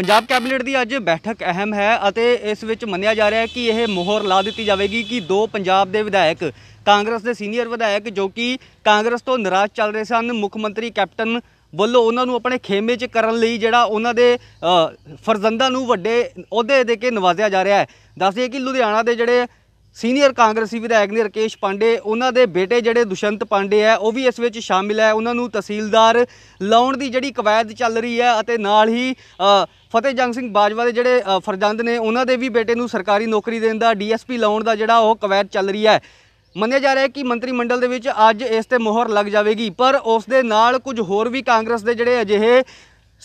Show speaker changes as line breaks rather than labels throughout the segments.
Punjab cabinet ਦੀ ਅੱਜ ਬੈਠਕ ਅਹਿਮ ਹੈ ਅਤੇ ਇਸ ਵਿੱਚ ਮੰਨਿਆ ਜਾ ਰਿਹਾ ਹੈ ਕਿ ਇਹ ਮੋਹਰ ਲਾ ਦਿੱਤੀ ਜਾਵੇਗੀ ਕਿ ਦੋ ਪੰਜਾਬ ਦੇ ਵਿਧਾਇਕ ਕਾਂਗਰਸ ਦੇ ਸੀਨੀਅਰ ਵਿਧਾਇਕ ਜੋ ਕਿ ਕਾਂਗਰਸ ਤੋਂ ਨਾਰਾਜ਼ ਚੱਲ ਰਹੇ ਸਨ ਮੁੱਖ ਮੰਤਰੀ ਕੈਪਟਨ ਵੱਲੋਂ ਉਹਨਾਂ ਨੂੰ ਆਪਣੇ ਖੇਮੇ 'ਚ ਕਰਨ ਲਈ ਜਿਹੜਾ ਉਹਨਾਂ ਦੇ ਫਰਜ਼ੰਦਾਂ ਨੂੰ ਵੱਡੇ ਅਹੁਦੇ ਦੇ ਕੇ ਨਵਾਜ਼ਿਆ ਜਾ ਰਿਹਾ ਹੈ ਦੱਸਦੇ ਕਿ ਲੁਧਿਆਣਾ ਦੇ ਜਿਹੜੇ ਸੀਨੀਅਰ ਕਾਂਗਰਸੀ ਵਿਧਾਇਕ ਨੇ ਰਕੇਸ਼ ਪਾਂਡੇ ਉਹਨਾਂ ਦੇ ਬੇਟੇ ਜਿਹੜੇ ਦੁਸ਼ੰਤ ਪਾਂਡੇ ਆ ਉਹ ਵੀ ਇਸ ਵਿੱਚ ਸ਼ਾਮਿਲ ਹੈ ਉਹਨਾਂ ਨੂੰ ਤਹਿਸੀਲਦਾਰ ਲਾਉਣ ਦੀ ਜਿਹੜੀ ਕਵਾਇਦ ਚੱਲ ਰਹੀ ਹੈ ਅਤੇ ਨਾਲ ਹੀ ਫਤਿਹ ਜੰਗ ਸਿੰਘ ਬਾਜਵਾ ਦੇ ਜਿਹੜੇ ਫਰਜ਼ੰਦ ਨੇ ਉਹਨਾਂ ਦੇ ਵੀ ਬੇਟੇ ਨੂੰ ਸਰਕਾਰੀ ਨੌਕਰੀ ਦੇਣ ਦਾ ਡੀਐਸਪੀ ਲਾਉਣ ਦਾ ਜਿਹੜਾ ਉਹ ਕਵਾਇਦ ਚੱਲ ਰਹੀ ਹੈ ਮੰਨਿਆ ਜਾ ਰਿਹਾ ਹੈ ਕਿ ਮੰਤਰੀ ਮੰਡਲ ਦੇ ਵਿੱਚ ਅੱਜ ਇਸ ਤੇ ਮੋਹਰ ਲੱਗ ਜਾਵੇਗੀ ਪਰ ਉਸ ਦੇ ਨਾਲ ਕੁਝ ਹੋਰ ਵੀ ਕਾਂਗਰਸ ਦੇ ਜਿਹੜੇ ਅਜਿਹੇ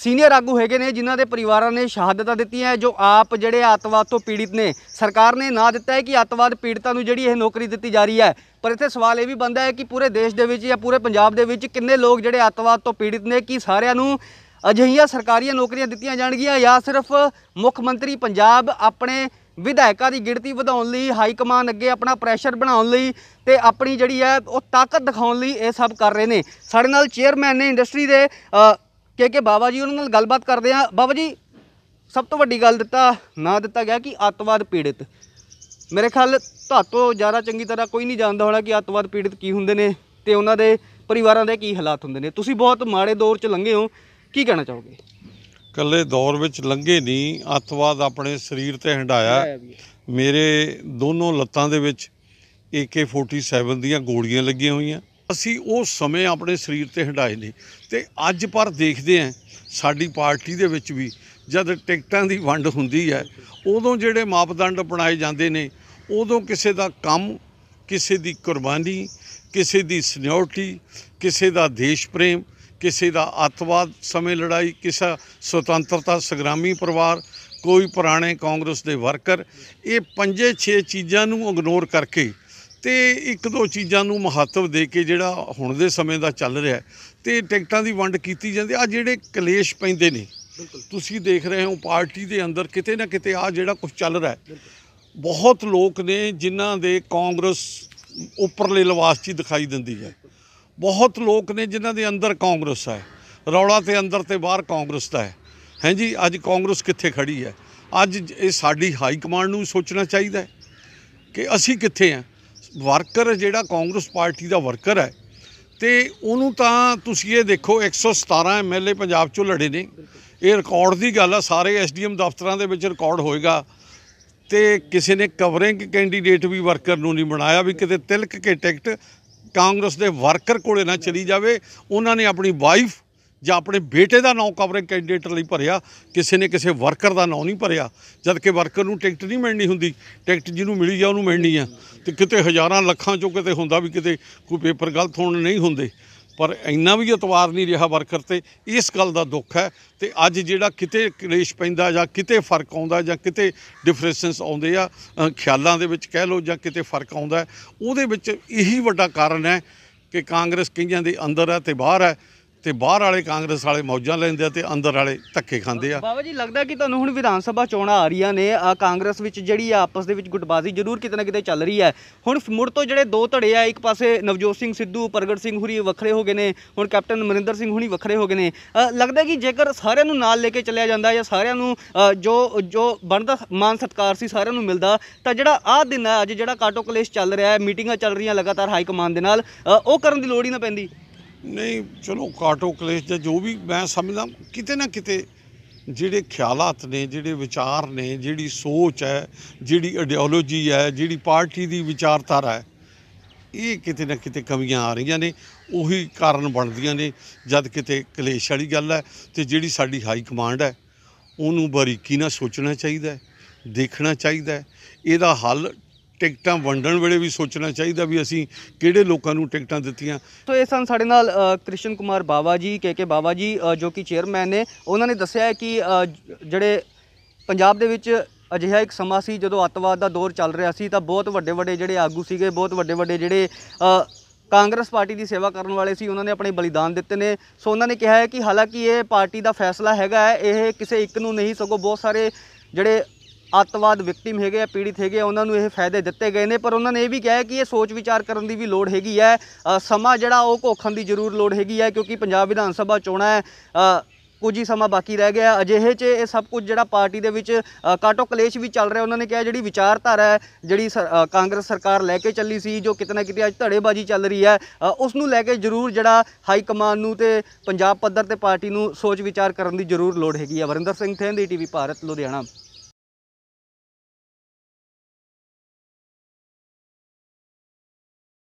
ਸੀਨੀਅਰ ਆਗੂ ਹੈਗੇ ਨੇ ਜਿਨ੍ਹਾਂ ਦੇ ਪਰਿਵਾਰਾਂ ਨੇ ਸ਼ਹਾਦਤਾਂ ਦਿੱਤੀਆਂ ਹੈ ਜੋ ਆਪ ਜਿਹੜੇ ਆਤਵਾਦ ਤੋਂ ਪੀੜਿਤ ਨੇ ਸਰਕਾਰ ਨੇ ਨਾ ਦਿੱਤਾ ਹੈ ਕਿ ਆਤਵਾਦ ਪੀੜਤਾਂ ਨੂੰ ਜਿਹੜੀ ਇਹ ਨੌਕਰੀ ਦਿੱਤੀ ਜਾ ਰਹੀ ਹੈ ਪਰ ਇੱਥੇ ਸਵਾਲ ਇਹ ਵੀ ਬੰਦਾ ਹੈ ਕਿ ਪੂਰੇ ਦੇਸ਼ ਦੇ ਵਿੱਚ ਜਾਂ ਪੂਰੇ ਪੰਜਾਬ ਦੇ ਵਿੱਚ ਕਿੰਨੇ ਲੋਕ ਜਿਹੜੇ ਆਤਵਾਦ ਤੋਂ ਪੀੜਿਤ ਨੇ ਕਿ ਸਾਰਿਆਂ ਨੂੰ ਅਜਿਹੀਆਂ ਸਰਕਾਰੀਆਂ ਨੌਕਰੀਆਂ ਦਿੱਤੀਆਂ ਜਾਣਗੀਆਂ ਜਾਂ ਸਿਰਫ ਮੁੱਖ ਮੰਤਰੀ ਪੰਜਾਬ ਆਪਣੇ ਵਿਧਾਇਕਾਂ ਦੀ ਗਿਣਤੀ ਵਧਾਉਣ ਲਈ ਹਾਈ ਕਮਾਨ ਅੱਗੇ ਆਪਣਾ ਪ੍ਰੈਸ਼ਰ ਬਣਾਉਣ ਲਈ ਤੇ ਆਪਣੀ ਜਿਹੜੀ ਹੈ ਉਹ ਤਾਕਤ ਦਿਖਾਉਣ ਲਈ ਇਹ ਸਭ ਕਰ ਰਹੇ ਨੇ ਸਾਡੇ ਨਾਲ ਚੇਅਰਮੈਨ ਨੇ ਇੰਡਸਟਰੀ ਦੇ ਕੇ ਕੇ ਬਾਬਾ ਜੀ ਉਹਨਾਂ ਨਾਲ ਗੱਲਬਾਤ ਕਰਦੇ ਆ ਬਾਬਾ ਜੀ ਸਭ ਤੋਂ ਵੱਡੀ ਗੱਲ ਦਿੱਤਾ ਨਾ ਦਿੱਤਾ ਗਿਆ ਕਿ ਅੱਤਵਾਦ ਪੀੜਿਤ ਮੇਰੇ ਖਿਆਲ ਤੁਹਾਤੋਂ ਜ਼ਿਆਦਾ ਚੰਗੀ ਤਰ੍ਹਾਂ ਕੋਈ ਨਹੀਂ ਜਾਣਦਾ ਹੋਣਾ ਕਿ ਅੱਤਵਾਦ ਪੀੜਿਤ ਕੀ ਹੁੰਦੇ ਨੇ ਤੇ ਉਹਨਾਂ ਦੇ ਪਰਿਵਾਰਾਂ ਦੇ ਕੀ ਹਾਲਾਤ ਹੁੰਦੇ ਨੇ ਤੁਸੀਂ ਬਹੁਤ ਮਾੜੇ ਦੌਰ 'ਚ ਲੰਘੇ ਹੋ ਕੀ ਕਹਿਣਾ ਚਾਹੋਗੇ
ਕੱਲੇ ਦੌਰ ਵਿੱਚ ਲੰਘੇ ਨਹੀਂ ਅੱਤਵਾਦ ਆਪਣੇ ਸਰੀਰ ਤੇ ਹੰਡਾਇਆ ਮੇਰੇ ਦੋਨੋਂ ਲੱਤਾਂ ਦੇ ਵਿੱਚ AK47 ਦੀਆਂ ਗੋਲੀਆਂ ਲੱਗੀਆਂ ਹੋਈਆਂ ਅਸੀਂ ਉਹ ਸਮੇਂ ਆਪਣੇ ਸਰੀਰ ਤੇ ਹੰਡਾਏ ਨੇ ਤੇ ਅੱਜ ਪਰ ਦੇਖਦੇ ਆਂ ਸਾਡੀ ਪਾਰਟੀ ਦੇ ਵਿੱਚ ਵੀ ਜਦ ਟਿਕਟਾਂ ਦੀ ਵੰਡ ਹੁੰਦੀ ਹੈ ਉਦੋਂ ਜਿਹੜੇ ਮਾਪਦੰਡ ਅਪਣਾਏ ਜਾਂਦੇ ਨੇ ਉਦੋਂ ਕਿਸੇ ਦਾ ਕੰਮ ਕਿਸੇ ਦੀ ਕੁਰਬਾਨੀ ਕਿਸੇ ਦੀ ਸਿਨਿਓਰਟੀ ਕਿਸੇ ਦਾ ਦੇਸ਼ ਪ੍ਰੇਮ ਕਿਸੇ ਦਾ ਅਤਵਾਦ ਸਮੇਂ ਲੜਾਈ ਕਿਸੇ ਸੁਤੰਤਰਤਾ ਸੰਗਰਾਮੀ ਪਰਿਵਾਰ ਕੋਈ ਪੁਰਾਣੇ ਕਾਂਗਰਸ ਦੇ ਵਰਕਰ ਇਹ ਪੰਜੇ ਛੇ ਚੀਜ਼ਾਂ ਨੂੰ ਇਗਨੋਰ ਕਰਕੇ ਤੇ ਇੱਕ ਦੋ ਚੀਜ਼ਾਂ ਨੂੰ ਮਹੱਤਵ ਦੇ ਕੇ ਜਿਹੜਾ ਹੁਣ ਦੇ ਸਮੇਂ ਦਾ ਚੱਲ ਰਿਹਾ ਤੇ ਟਿਕਟਾਂ ਦੀ ਵੰਡ ਕੀਤੀ ਜਾਂਦੀ ਆ ਜਿਹੜੇ ਕਲੇਸ਼ ਪੈਂਦੇ ਨੇ ਤੁਸੀਂ ਦੇਖ ਰਹੇ ਹੋ ਪਾਰਟੀ ਦੇ ਅੰਦਰ ਕਿਤੇ ਨਾ ਕਿਤੇ ਆ ਜਿਹੜਾ ਕੁਝ ਚੱਲ ਰਿਹਾ ਬਹੁਤ ਲੋਕ ਨੇ ਜਿਨ੍ਹਾਂ ਦੇ ਕਾਂਗਰਸ ਉੱਪਰਲੇ ਲਿਵਾਸ 'ਚ ਦਿਖਾਈ ਦਿੰਦੀ ਹੈ ਬਹੁਤ ਲੋਕ ਨੇ ਜਿਨ੍ਹਾਂ ਦੇ ਅੰਦਰ ਕਾਂਗਰਸ ਹੈ ਰੌਲਾ ਤੇ ਅੰਦਰ ਤੇ ਬਾਹਰ ਕਾਂਗਰਸ ਦਾ ਹੈ ਹਾਂਜੀ ਅੱਜ ਕਾਂਗਰਸ ਕਿੱਥੇ ਖੜੀ ਹੈ ਅੱਜ ਇਹ ਸਾਡੀ ਹਾਈ ਕਮਾਂਡ ਨੂੰ ਸੋਚਣਾ ਚਾਹੀਦਾ ਹੈ ਕਿ ਅਸੀਂ ਕਿੱਥੇ ਆ ਵਰਕਰ ਜਿਹੜਾ ਕਾਂਗਰਸ ਪਾਰਟੀ ਦਾ ਵਰਕਰ ਹੈ ਤੇ ਉਹਨੂੰ ਤਾਂ ਤੁਸੀਂ ਇਹ ਦੇਖੋ 117 ਐਮਐਲਏ ਪੰਜਾਬ ਚੋਂ ਲੜੇ ਨੇ ਇਹ ਰਿਕਾਰਡ ਦੀ ਗੱਲ ਆ ਸਾਰੇ ਐਸਡੀਐਮ ਦਫ਼ਤਰਾਂ ਦੇ ਵਿੱਚ ਰਿਕਾਰਡ ਹੋਏਗਾ ਤੇ ਕਿਸੇ ਨੇ ਕਵਰਿੰਗ ਕੈਂਡੀਡੇਟ ਵੀ ਵਰਕਰ ਨੂੰ ਨਹੀਂ ਬਣਾਇਆ ਵੀ ਕਿਤੇ ਤਿਲਕ ਕੇ ਟਿਕਟ ਕਾਂਗਰਸ ਦੇ ਵਰਕਰ ਕੋਲੇ ਨਾ ਚਲੀ ਜਾਵੇ ਉਹਨਾਂ ਨੇ ਆਪਣੀ ਵਾਈਫ ਜਾਂ ਆਪਣੇ ਬੇਟੇ ਦਾ ਨਾਮ ਕਵਰਿੰਗ ਕੈਂਡੀਡੇਟ ਲਈ ਭਰਿਆ ਕਿਸੇ ਨੇ ਕਿਸੇ ਵਰਕਰ ਦਾ ਨਾਮ ਨਹੀਂ ਭਰਿਆ ਜਦ ਕਿ ਵਰਕਰ ਨੂੰ ਟਿਕਟ ਨਹੀਂ ਮਿਲਣੀ ਹੁੰਦੀ ਟਿਕਟ ਜਿਹਨੂੰ ਮਿਲੀ ਜਾ ਉਹਨੂੰ ਮਿਲਣੀ ਆ ਤੇ ਕਿਤੇ ਹਜ਼ਾਰਾਂ ਲੱਖਾਂ ਚੋਂ ਕਿਤੇ ਹੁੰਦਾ ਵੀ ਕਿਤੇ ਕੋਈ ਪੇਪਰ ਗਲਤ ਹੋਣ ਨਹੀਂ ਹੁੰਦੇ ਪਰ ਇੰਨਾ ਵੀ ਇਤਵਾਰ ਨਹੀਂ ਰਿਹਾ ਵਰਕਰ ਤੇ ਇਸ ਗੱਲ ਦਾ ਦੁੱਖ ਹੈ ਤੇ ਅੱਜ ਜਿਹੜਾ ਕਿਤੇ ਕਲੇਸ਼ ਪੈਂਦਾ ਜਾਂ ਕਿਤੇ ਫਰਕ ਆਉਂਦਾ ਜਾਂ ਕਿਤੇ ਡਿਫਰੈਂਸਸ ਆਉਂਦੇ ਆ ਖਿਆਲਾਂ ਦੇ ਵਿੱਚ ਕਹਿ ਲਓ ਜਾਂ ਕਿਤੇ ਫਰਕ ਆਉਂਦਾ ਉਹਦੇ ਵਿੱਚ ਇਹੀ ਵੱਡਾ ਕਾਰਨ ਹੈ ਕਿ ਕਾਂਗਰਸ ਕਈਆਂ ਦੇ ਅੰਦਰ ਹੈ ਤੇ ਬਾਹਰ ਹੈ ਤੇ ਬਾਹਰ ਵਾਲੇ ਕਾਂਗਰਸ ਵਾਲੇ ਮੌਜਾਂ ਲੈਂਦੇ ਆ ਤੇ ਅੰਦਰ ਵਾਲੇ ਧੱਕੇ ਖਾਂਦੇ ਆ ਬਾਬਾ
ਜੀ ਲੱਗਦਾ ਕਿ ਤੁਹਾਨੂੰ ਹੁਣ ਵਿਧਾਨ ਸਭਾ ਚੋਣਾਂ ਆ ਰਹੀਆਂ ਨੇ ਆ ਕਾਂਗਰਸ ਵਿੱਚ ਜਿਹੜੀ ਆਪਸ ਦੇ ਵਿੱਚ ਗੁੱਟਬਾਜ਼ੀ ਜ਼ਰੂਰ ਕਿਤੇ ਨਾ ਕਿਤੇ ਚੱਲ ਰਹੀ ਹੈ ਹੁਣ ਮੁੜ ਤੋਂ ਜਿਹੜੇ ਦੋ ਧੜੇ ਆ ਇੱਕ ਪਾਸੇ ਨਵਜੋਤ ਸਿੰਘ ਸਿੱਧੂ ਪ੍ਰਗਟ ਸਿੰਘ ਹੁਰੀ ਵੱਖਰੇ ਹੋ ਗਏ ਨੇ ਹੁਣ ਕੈਪਟਨ ਮਨਿੰਦਰ ਸਿੰਘ ਹੁਣੀ ਵੱਖਰੇ ਹੋ ਗਏ ਨੇ ਲੱਗਦਾ ਕਿ ਜੇਕਰ ਸਾਰਿਆਂ ਨੂੰ ਨਾਲ ਲੈ ਕੇ ਚੱਲਿਆ ਜਾਂਦਾ ਜਾਂ ਸਾਰਿਆਂ ਨੂੰ ਜੋ ਜੋ ਬਣਦਾ ਮਾਨ ਸਤਕਾਰ ਸੀ ਸਾਰਿਆਂ ਨੂੰ ਮਿਲਦਾ ਤਾਂ ਜਿਹੜਾ ਆਹ ਦਿਨ ਹੈ ਅੱਜ ਜਿਹੜਾ ਕਾਟੋ ਕਲੇਸ਼ ਚੱਲ ਰਿਹਾ ਹੈ ਮੀਟਿੰਗਾਂ ਚੱਲ ਰਹੀਆਂ ਲਗਾਤਾਰ ਹਾਈ ਕਮਾਂਡ ਦੇ ਨਾਲ ਉਹ ਕਰਨ ਦੀ ਲੋੜ ਹੀ ਨਾ ਪੈਂਦੀ ਨਹੀਂ ਚਲੋ ਕਾਟੋ ਕਲੇਸ਼ ਜਾਂ ਜੋ ਵੀ ਮੈਂ ਸਮਝਦਾ ਕਿਤੇ ਨਾ ਕਿਤੇ ਜਿਹੜੇ
ਖਿਆਲਾਤ ਨੇ ਜਿਹੜੇ ਵਿਚਾਰ ਨੇ ਜਿਹੜੀ ਸੋਚ ਹੈ ਜਿਹੜੀ ਆਈਡੀਓਲੋਜੀ ਹੈ ਜਿਹੜੀ ਪਾਰਟੀ ਦੀ ਵਿਚਾਰਧਾਰਾ ਹੈ ਇਹ ਕਿਤੇ ਨਾ ਕਿਤੇ ਕਮੀਆਂ ਆ ਰਹੀਆਂ ਨੇ ਉਹੀ ਕਾਰਨ ਬਣਦੀਆਂ ਨੇ ਜਦ ਕਿਤੇ ਕਲੇਸ਼ ਵਾਲੀ ਗੱਲ ਹੈ ਤੇ ਜਿਹੜੀ ਸਾਡੀ ਹਾਈ ਕਮਾਂਡ ਹੈ ਉਹਨੂੰ ਬਰੀਕੀ ਨਾਲ ਸੋਚਣਾ ਚਾਹੀਦਾ ਹੈ ਦੇਖਣਾ ਚਾਹੀਦਾ ਹੈ ਇਹਦਾ ਹੱਲ ਟਿਕਟਾਂ ਵੰਡਣ ਵੇਲੇ ਵੀ ਸੋਚਣਾ ਚਾਹੀਦਾ ਵੀ ਅਸੀਂ ਕਿਹੜੇ ਲੋਕਾਂ ਨੂੰ ਟਿਕਟਾਂ ਦਿੱਤੀਆਂ
ਸੋ ਇਹ ਸਨ ਸਾਡੇ ਨਾਲ ਕ੍ਰਿਸ਼ਨ ਕੁਮਾਰ ਬਾਵਾ ਜੀ ਕੇ ਕੇ ਬਾਵਾ ਜੀ ਜੋ ਕਿ ਚੇਅਰਮੈਨ ਨੇ ਉਹਨਾਂ ਨੇ ਦੱਸਿਆ ਕਿ ਜਿਹੜੇ ਪੰਜਾਬ ਦੇ ਵਿੱਚ ਅਜਿਹਾ ਇੱਕ ਸਮਾਂ ਸੀ ਜਦੋਂ ਅੱਤਵਾਦ ਦਾ ਦੌਰ ਚੱਲ ਰਿਹਾ ਸੀ ਤਾਂ ਬਹੁਤ ਵੱਡੇ ਵੱਡੇ ਜਿਹੜੇ ਆਗੂ ਸੀਗੇ ਬਹੁਤ ਵੱਡੇ ਵੱਡੇ ਜਿਹੜੇ ਕਾਂਗਰਸ ਪਾਰਟੀ ਦੀ ਸੇਵਾ ਕਰਨ ਵਾਲੇ ਸੀ ਉਹਨਾਂ ਨੇ ਆਪਣੇ ਬਲੀਦਾਨ ਦਿੱਤੇ ਨੇ ਸੋ ਉਹਨਾਂ ਨੇ ਕਿਹਾ ਹੈ ਕਿ ਹਾਲਾਂਕਿ ਇਹ ਪਾਰਟੀ ਦਾ ਫੈਸਲਾ ਹੈਗਾ ਇਹ ਕਿਸੇ ਇੱਕ ਨੂੰ ਨਹੀਂ ਸਗੋਂ ਬਹੁਤ ਸਾਰੇ ਜਿਹੜੇ ਅੱਤਵਾਦ ਵਿਕਟਿਮ ਹੈਗੇ ਆ ਪੀੜਿਤ ਹੈਗੇ ਆ ਉਹਨਾਂ ਨੂੰ ਇਹ ਫਾਇਦੇ ਦਿੱਤੇ ਗਏ ਨੇ ਪਰ ਉਹਨਾਂ ਨੇ ਇਹ ਵੀ ਕਿਹਾ ਕਿ ਇਹ ਸੋਚ ਵਿਚਾਰ ਕਰਨ ਦੀ ਵੀ ਲੋੜ ਹੈਗੀ ਹੈ ਸਮਾਂ ਜਿਹੜਾ ਉਹ ਕੋਖਣ ਦੀ ਜ਼ਰੂਰ ਲੋੜ ਹੈਗੀ ਹੈ ਕਿਉਂਕਿ ਪੰਜਾਬ ਵਿਧਾਨ ਸਭਾ ਚੋਣਾਂ ਹੈ ਕੁਝ ਹੀ ਸਮਾਂ ਬਾਕੀ ਰਹਿ ਗਿਆ ਅਜਿਹੇ 'ਚ ਇਹ ਸਭ ਕੁਝ ਜਿਹੜਾ ਪਾਰਟੀ ਦੇ ਵਿੱਚ ਕਾਟੋ ਕਲੇਸ਼ ਵੀ ਚੱਲ ਰਿਹਾ ਉਹਨਾਂ ਨੇ ਕਿਹਾ ਜਿਹੜੀ ਵਿਚਾਰਧਾਰਾ ਹੈ ਜਿਹੜੀ ਕਾਂਗਰਸ ਸਰਕਾਰ ਲੈ ਕੇ ਚੱਲੀ ਸੀ ਜੋ ਕਿਤਨਾ ਕਿਤੇ ਅੱਜ ਧੜੇਬਾਜ਼ੀ ਚੱਲ ਰਹੀ ਹੈ ਉਸ ਨੂੰ ਲੈ ਕੇ ਜ਼ਰੂਰ ਜਿਹੜਾ ਹਾਈ ਕਮਾਂਡ ਨੂੰ ਤੇ ਪੰਜਾਬ ਪੱਧਰ ਤੇ ਪਾਰਟੀ ਨੂੰ ਸੋਚ ਵਿਚਾਰ ਕਰਨ ਦੀ ਜ਼ਰੂਰ ਲੋੜ ਹੈਗੀ ਹੈ ਵਰਿੰਦਰ ਸਿੰਘ ਥੇਂਦੀ ਟੀਵੀ ਭਾਰਤ ਲੁਧਿਆਣਾ